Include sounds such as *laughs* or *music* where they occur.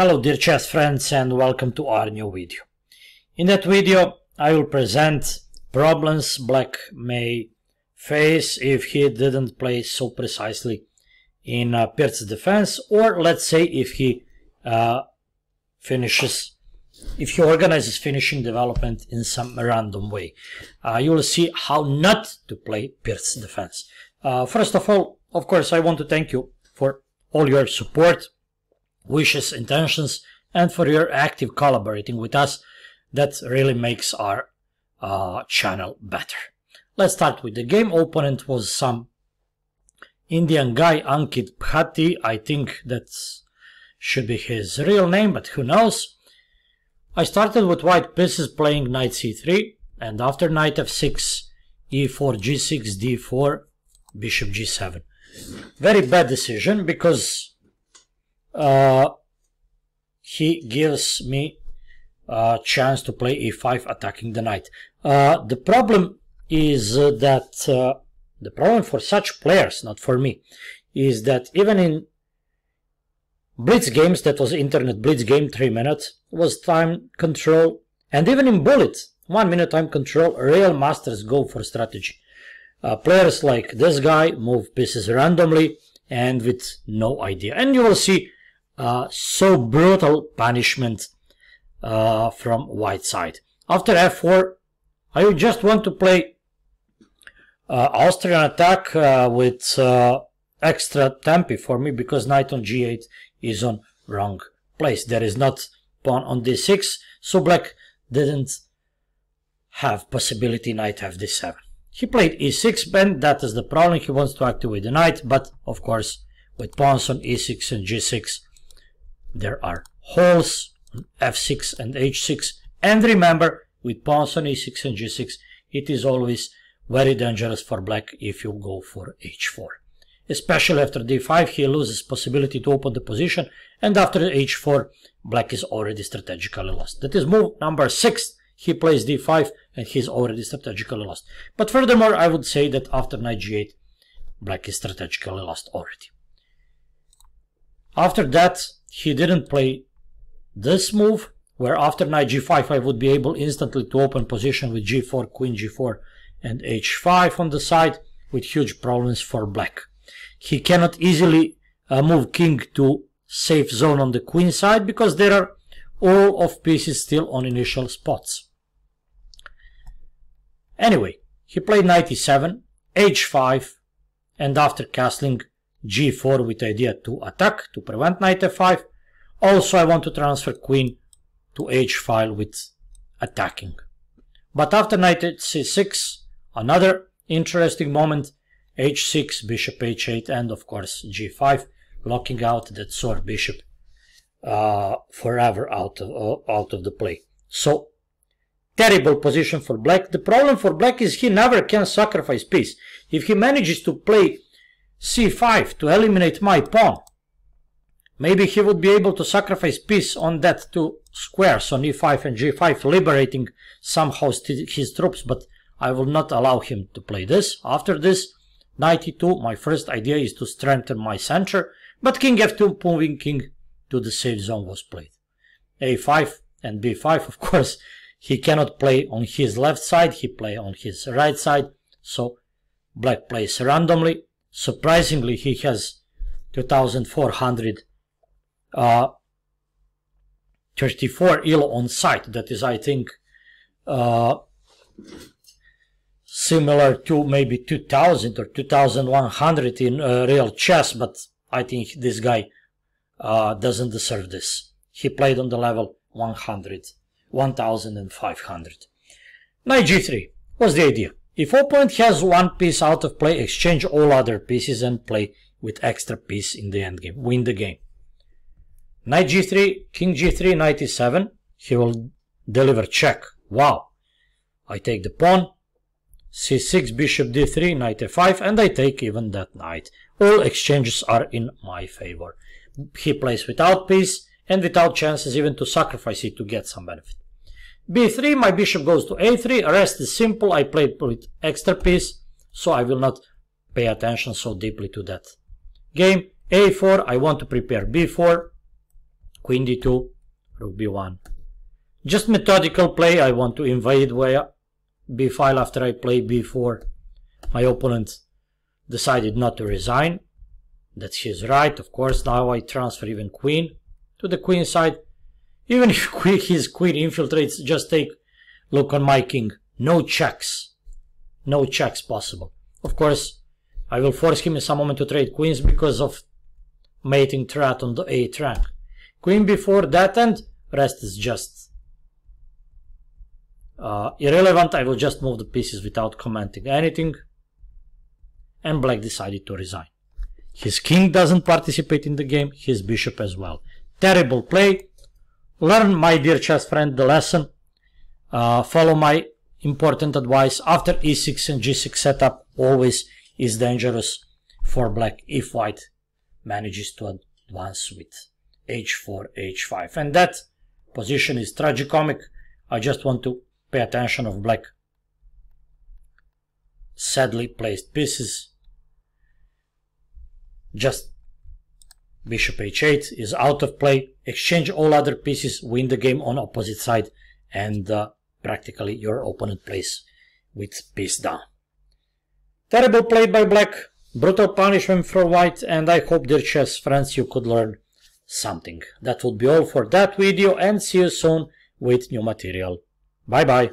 Hello dear chess friends and welcome to our new video. In that video I will present problems black may face if he didn't play so precisely in uh, Pirt's defense or let's say if he uh, finishes, if he organizes finishing development in some random way. Uh, you will see how not to play Pirt's defense. Uh, first of all, of course I want to thank you for all your support wishes, intentions, and for your active collaborating with us. That really makes our uh, channel better. Let's start with the game. Opponent was some Indian guy, Ankit Bhatti. I think that should be his real name, but who knows. I started with white pieces playing knight c3, and after knight f6, e4, g6, d4, bishop g7. Very bad decision because uh, he gives me a chance to play a 5 attacking the knight. Uh, the problem is that uh, the problem for such players, not for me, is that even in Blitz games, that was internet Blitz game, 3 minutes, was time control, and even in Bullet, 1 minute time control, real masters go for strategy. Uh, players like this guy move pieces randomly and with no idea. And you will see uh, so brutal punishment uh, from Whiteside. After f4, I just want to play uh, Austrian attack uh, with uh, extra tempi for me because knight on g8 is on wrong place. There is not pawn on d6, so black didn't have possibility knight fd7. He played e6, but that is the problem. He wants to activate the knight, but of course, with pawns on e6 and g6, there are holes on f6 and h6. And remember, with pawns on e6 and g6, it is always very dangerous for black if you go for h4. Especially after d5, he loses possibility to open the position, and after h4, black is already strategically lost. That is move number 6. He plays d5, and he's already strategically lost. But furthermore, I would say that after knight g8, black is strategically lost already. After that, he didn't play this move, where after knight g5 I would be able instantly to open position with g4, queen g4 and h5 on the side with huge problems for black. He cannot easily uh, move king to safe zone on the queen side because there are all of pieces still on initial spots. Anyway, he played knight e7, h5 and after castling g4 with idea to attack to prevent knight f5 also, I want to transfer queen to h file with attacking. But after knight c6, another interesting moment, h6, bishop h8, and of course g5, locking out that sword bishop uh, forever out of, uh, out of the play. So, terrible position for black. The problem for black is he never can sacrifice piece. If he manages to play c5 to eliminate my pawn, Maybe he would be able to sacrifice peace on that two squares on e5 and g5, liberating somehow his troops, but I will not allow him to play this. After this, knight e2, my first idea is to strengthen my center, but king f2 moving king to the safe zone was played. a5 and b5, *laughs* of course, he cannot play on his left side, he play on his right side, so black plays randomly. Surprisingly, he has 2400 uh, 34 Elo on site. That is, I think, uh, similar to maybe 2000 or 2100 in uh, real chess, but I think this guy doesn't deserve this. He played on the level 100, 1500. Knight g3. What's the idea? If opponent has one piece out of play, exchange all other pieces and play with extra piece in the endgame. Win the game. Knight g3, king g3, knight e7. He will deliver check. Wow. I take the pawn. c6, bishop d3, knight e 5 And I take even that knight. All exchanges are in my favor. He plays without piece and without chances even to sacrifice it to get some benefit. b3, my bishop goes to a3. Rest is simple. I played with extra piece. So I will not pay attention so deeply to that game. a4, I want to prepare b4 queen d2, rook b1. Just methodical play, I want to invade via b file after I play b4. My opponent decided not to resign. That's his right, of course. Now I transfer even queen to the queen side. Even *laughs* if his queen infiltrates, just take look on my king. No checks. No checks possible. Of course, I will force him in some moment to trade queens because of mating threat on the 8th rank. Queen before that and rest is just uh, irrelevant. I will just move the pieces without commenting anything. And black decided to resign. His king doesn't participate in the game, his bishop as well. Terrible play. Learn, my dear chess friend, the lesson. Uh, follow my important advice. After e6 and g6 setup always is dangerous for black if white manages to advance with h4, h5. And that position is tragicomic. I just want to pay attention of black. Sadly placed pieces. Just bishop h8 is out of play. Exchange all other pieces, win the game on opposite side, and uh, practically your opponent plays with piece down. Terrible play by black, brutal punishment for white, and I hope, dear chess friends, you could learn something. That would be all for that video and see you soon with new material. Bye bye.